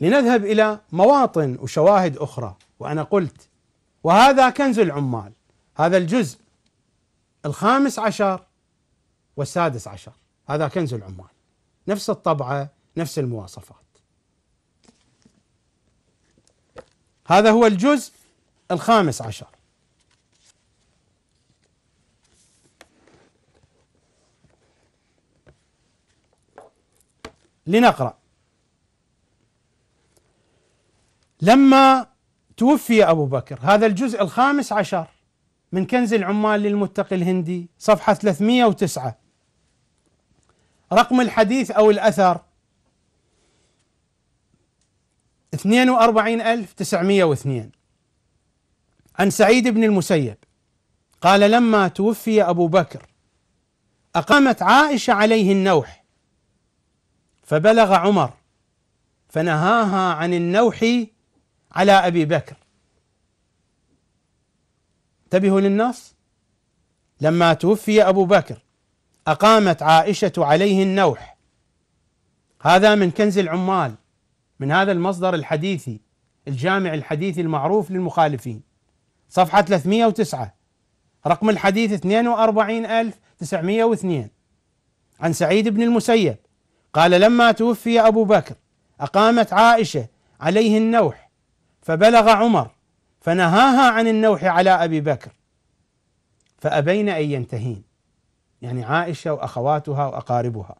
لنذهب الى مواطن وشواهد اخرى وانا قلت وهذا كنز العمال هذا الجزء الخامس عشر والسادس عشر هذا كنز العمال نفس الطبعه نفس المواصفات هذا هو الجزء الخامس عشر لنقرأ لما توفي أبو بكر هذا الجزء الخامس عشر من كنز العمال للمتقي الهندي صفحة 309 رقم الحديث أو الأثر 42902 عن سعيد بن المسيب قال لما توفي أبو بكر أقامت عائشة عليه النوح فبلغ عمر فنهاها عن النوح على ابي بكر انتبهوا للنص لما توفي ابو بكر اقامت عائشه عليه النوح هذا من كنز العمال من هذا المصدر الحديثي الجامع الحديثي المعروف للمخالفين صفحه 309 رقم الحديث 42902 عن سعيد بن المسيب قال لما توفي ابو بكر اقامت عائشه عليه النوح فبلغ عمر فنهاها عن النوح على ابي بكر فابين ان ينتهين يعني عائشه واخواتها واقاربها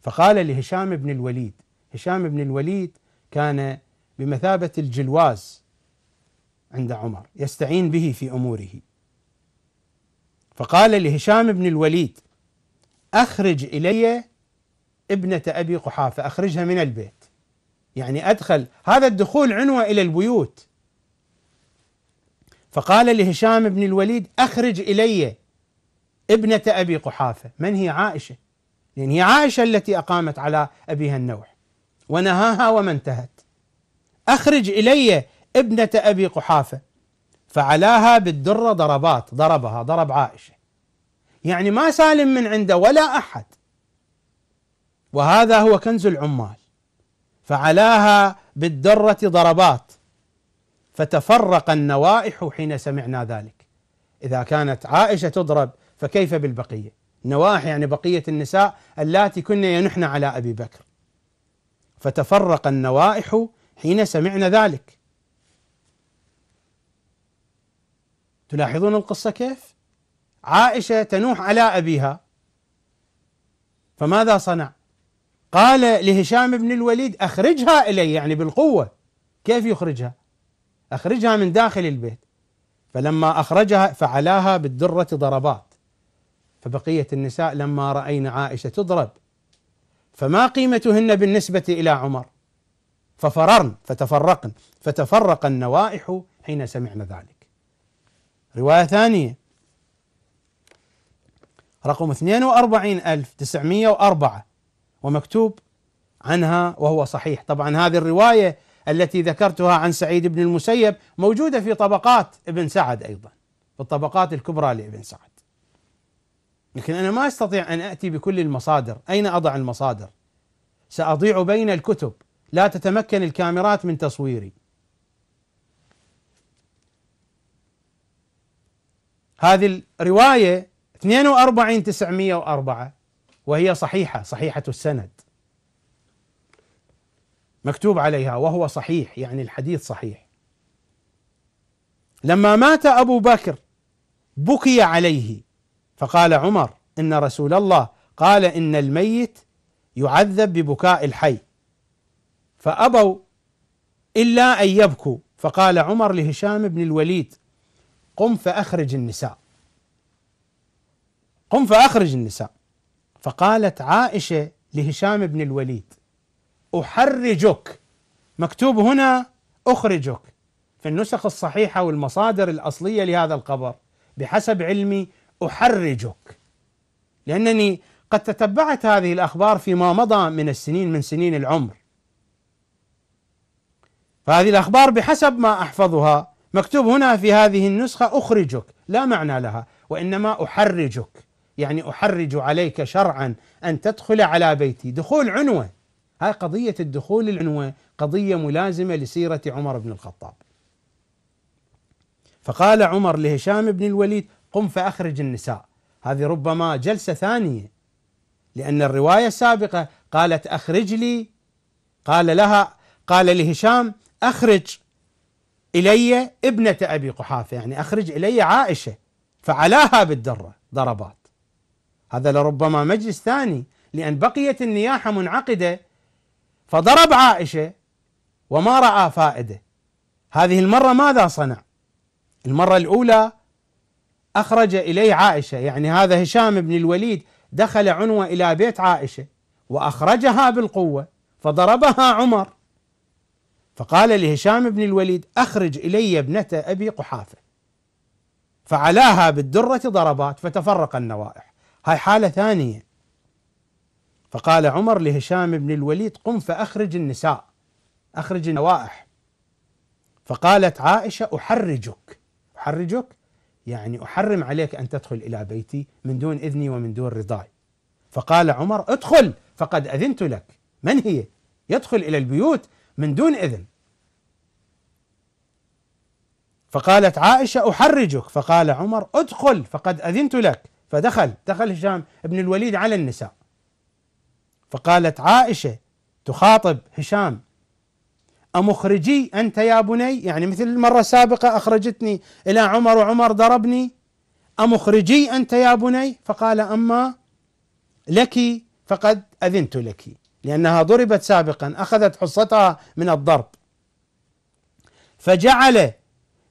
فقال لهشام بن الوليد هشام بن الوليد كان بمثابه الجلواز عند عمر يستعين به في اموره فقال لهشام بن الوليد اخرج الي ابنه ابي قحافه اخرجها من البيت يعني أدخل هذا الدخول عنوة إلى البيوت فقال لهشام بن الوليد أخرج إلي ابنة أبي قحافة من هي عائشة لأن هي عائشة التي أقامت على أبيها النوح ونهاها وما انتهت أخرج إلي ابنة أبي قحافة فعلاها بالدرة ضربات ضربها ضرب عائشة يعني ما سالم من عنده ولا أحد وهذا هو كنز العمال فعلاها بالدرة ضربات فتفرق النوائح حين سمعنا ذلك إذا كانت عائشة تضرب فكيف بالبقية نواح يعني بقية النساء اللاتي كن ينحن على أبي بكر فتفرق النوائح حين سمعنا ذلك تلاحظون القصة كيف عائشة تنوح على أبيها فماذا صنع قال لهشام بن الوليد اخرجها الي يعني بالقوه كيف يخرجها؟ اخرجها من داخل البيت فلما اخرجها فعلاها بالدره ضربات فبقيه النساء لما راين عائشه تضرب فما قيمتهن بالنسبه الى عمر ففررن فتفرقن فتفرق النوائح حين سمعنا ذلك روايه ثانيه رقم 42904 ومكتوب عنها وهو صحيح طبعا هذه الرواية التي ذكرتها عن سعيد بن المسيب موجودة في طبقات ابن سعد أيضا في الطبقات الكبرى لابن سعد لكن أنا ما أستطيع أن أتي بكل المصادر أين أضع المصادر سأضيع بين الكتب لا تتمكن الكاميرات من تصويري هذه الرواية 42 904 وهي صحيحة صحيحة السند مكتوب عليها وهو صحيح يعني الحديث صحيح لما مات أبو بكر بكي عليه فقال عمر إن رسول الله قال إن الميت يعذب ببكاء الحي فأبوا إلا أن يبكوا فقال عمر لهشام بن الوليد قم فأخرج النساء قم فأخرج النساء فقالت عائشة لهشام بن الوليد أحرجك مكتوب هنا أخرجك في النسخ الصحيحة والمصادر الأصلية لهذا القبر بحسب علمي أحرجك لأنني قد تتبعت هذه الأخبار فيما مضى من السنين من سنين العمر فهذه الأخبار بحسب ما أحفظها مكتوب هنا في هذه النسخة أخرجك لا معنى لها وإنما أحرجك يعني أحرج عليك شرعا أن تدخل على بيتي دخول عنوة هاي قضية الدخول العنوة قضية ملازمة لسيرة عمر بن الخطاب فقال عمر لهشام بن الوليد قم فأخرج النساء هذه ربما جلسة ثانية لأن الرواية السابقة قالت أخرج لي قال لها قال لهشام أخرج إلي ابنة أبي قحافة يعني أخرج إلي عائشة فعلاها بالدرة ضربات هذا لربما مجلس ثاني لأن بقيت النياحة منعقدة فضرب عائشة وما رأى فائدة هذه المرة ماذا صنع؟ المرة الأولى أخرج إليه عائشة يعني هذا هشام بن الوليد دخل عنوة إلى بيت عائشة وأخرجها بالقوة فضربها عمر فقال لهشام بن الوليد أخرج إلي ابنة أبي قحافة فعلاها بالدرة ضربات فتفرق النوائح هاي حالة ثانية فقال عمر لهشام بن الوليد قم فأخرج النساء أخرج النوائح فقالت عائشة أحرجك أحرجك يعني أحرم عليك أن تدخل إلى بيتي من دون إذني ومن دون رضاي فقال عمر ادخل فقد أذنت لك من هي يدخل إلى البيوت من دون إذن فقالت عائشة أحرجك فقال عمر ادخل فقد أذنت لك فدخل دخل هشام بن الوليد على النساء فقالت عائشة تخاطب هشام أمخرجي أنت يا بني يعني مثل المرة السابقة أخرجتني إلى عمر وعمر ضربني أمخرجي أنت يا بني فقال أما لك فقد أذنت لك لأنها ضربت سابقا أخذت حصتها من الضرب فجعل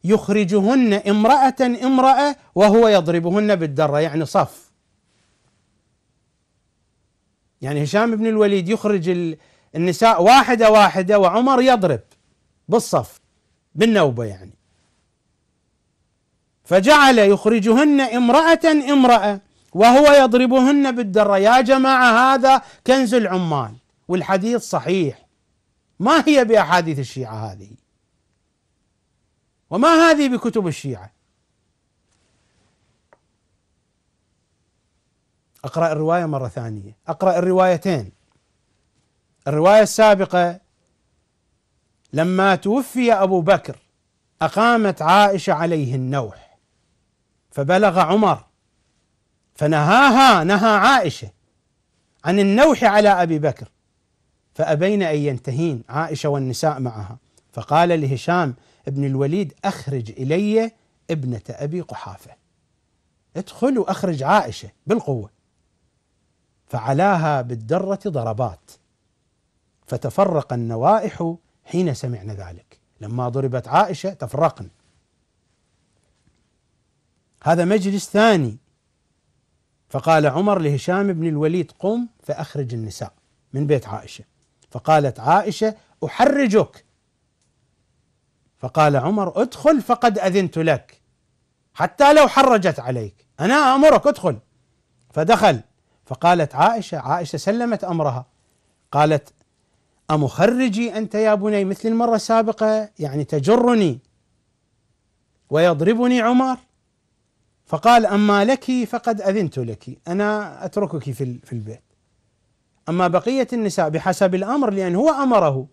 يخرجهن امرأة امرأة وهو يضربهن بالدرة يعني صف يعني هشام بن الوليد يخرج النساء واحدة واحدة وعمر يضرب بالصف بالنوبة يعني فجعل يخرجهن امرأة امرأة وهو يضربهن بالدرة يا جماعة هذا كنز العمال والحديث صحيح ما هي بأحاديث الشيعة هذه وما هذه بكتب الشيعة أقرأ الرواية مرة ثانية أقرأ الروايتين الرواية السابقة لما توفي أبو بكر أقامت عائشة عليه النوح فبلغ عمر فنهاها نهى عائشة عن النوح على أبي بكر فأبين أن ينتهين عائشة والنساء معها فقال لهشام ابن الوليد أخرج إلي ابنة أبي قحافة ادخل وأخرج عائشة بالقوة فعلاها بالدرة ضربات فتفرق النوائح حين سمعنا ذلك لما ضربت عائشة تفرقن هذا مجلس ثاني فقال عمر لهشام بن الوليد قم فأخرج النساء من بيت عائشة فقالت عائشة أحرجك فقال عمر ادخل فقد اذنت لك حتى لو حرجت عليك انا امرك ادخل فدخل فقالت عائشه عائشه سلمت امرها قالت امخرجي انت يا بني مثل المره السابقه يعني تجرني ويضربني عمر فقال اما لك فقد اذنت لك انا اتركك في البيت اما بقيه النساء بحسب الامر لان هو امره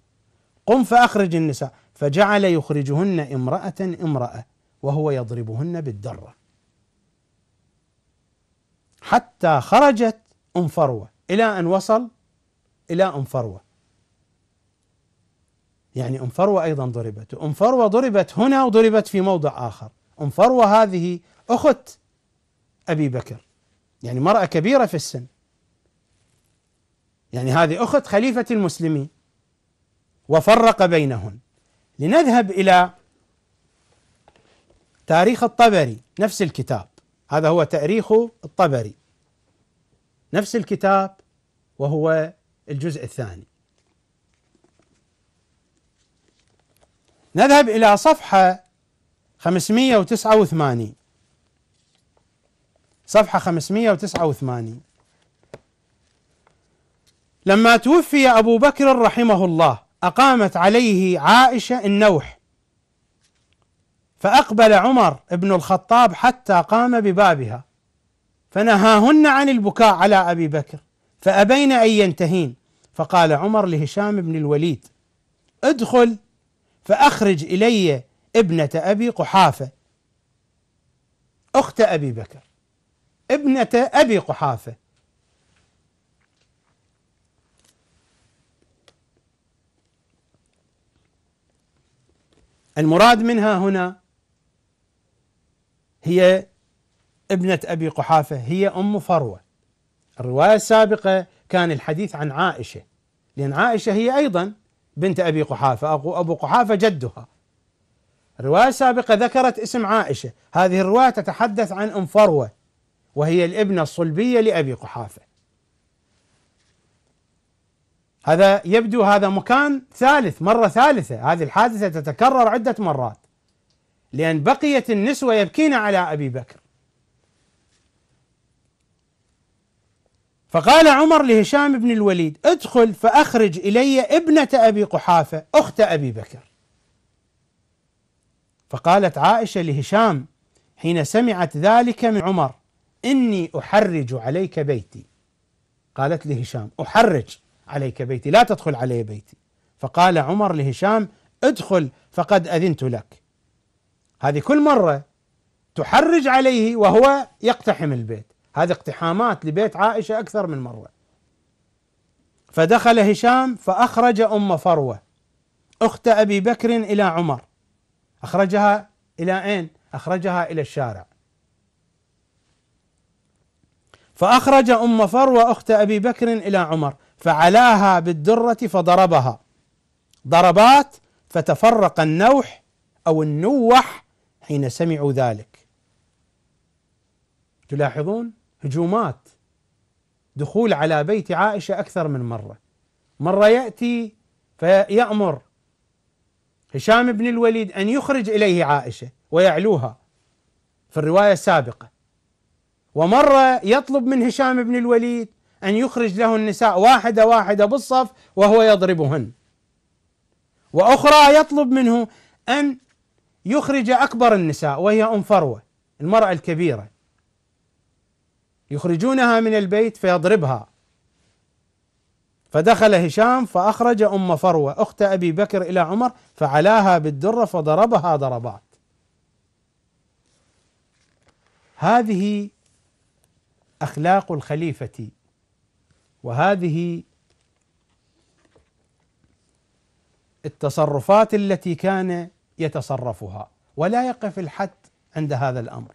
قم فاخرج النساء فجعل يخرجهن امرأة امرأة وهو يضربهن بالدرة حتى خرجت أم فروة إلى أن وصل إلى أم فروة يعني أم فروة أيضا ضربت أم فروة ضربت هنا وضربت في موضع آخر أم فروة هذه أخت أبي بكر يعني مرأة كبيرة في السن يعني هذه أخت خليفة المسلمين وفرق بينهن لنذهب إلى تاريخ الطبري نفس الكتاب هذا هو تاريخ الطبري نفس الكتاب وهو الجزء الثاني نذهب إلى صفحة 589 صفحة 589 لما توفي أبو بكر رحمه الله أقامت عليه عائشة النوح فأقبل عمر بن الخطاب حتى قام ببابها فنهاهن عن البكاء على أبي بكر فأبين أن ينتهين فقال عمر لهشام بن الوليد ادخل فأخرج إلي ابنة أبي قحافة أخت أبي بكر ابنة أبي قحافة المراد منها هنا هي ابنة أبي قحافة هي أم فروة الرواية السابقة كان الحديث عن عائشة لأن عائشة هي أيضا بنت أبي قحافة أبو قحافة جدها الرواية السابقة ذكرت اسم عائشة هذه الرواية تتحدث عن أم فروة وهي الابنة الصلبية لأبي قحافة هذا يبدو هذا مكان ثالث مرة ثالثة هذه الحادثة تتكرر عدة مرات لأن بقيت النسوة يبكين على أبي بكر فقال عمر لهشام بن الوليد ادخل فأخرج إلي ابنة أبي قحافة أخت أبي بكر فقالت عائشة لهشام حين سمعت ذلك من عمر إني أحرج عليك بيتي قالت لهشام أحرج عليك بيتي لا تدخل علي بيتي فقال عمر لهشام ادخل فقد أذنت لك هذه كل مرة تحرج عليه وهو يقتحم البيت هذه اقتحامات لبيت عائشة أكثر من مرة فدخل هشام فأخرج أم فروة أخت أبي بكر إلى عمر أخرجها إلى أين؟ أخرجها إلى الشارع فأخرج أم فروة أخت أبي بكر إلى عمر فعلاها بالدرة فضربها ضربات فتفرق النوح أو النوح حين سمعوا ذلك تلاحظون هجومات دخول على بيت عائشة أكثر من مرة مرة يأتي فيأمر هشام بن الوليد أن يخرج إليه عائشة ويعلوها في الرواية السابقة ومرة يطلب من هشام بن الوليد أن يخرج له النساء واحدة واحدة بالصف وهو يضربهن وأخرى يطلب منه أن يخرج أكبر النساء وهي أم فروة المرأة الكبيرة يخرجونها من البيت فيضربها فدخل هشام فأخرج أم فروة أخت أبي بكر إلى عمر فعلاها بالدرة فضربها ضربات هذه أخلاق الخليفة وهذه التصرفات التي كان يتصرفها ولا يقف الحد عند هذا الامر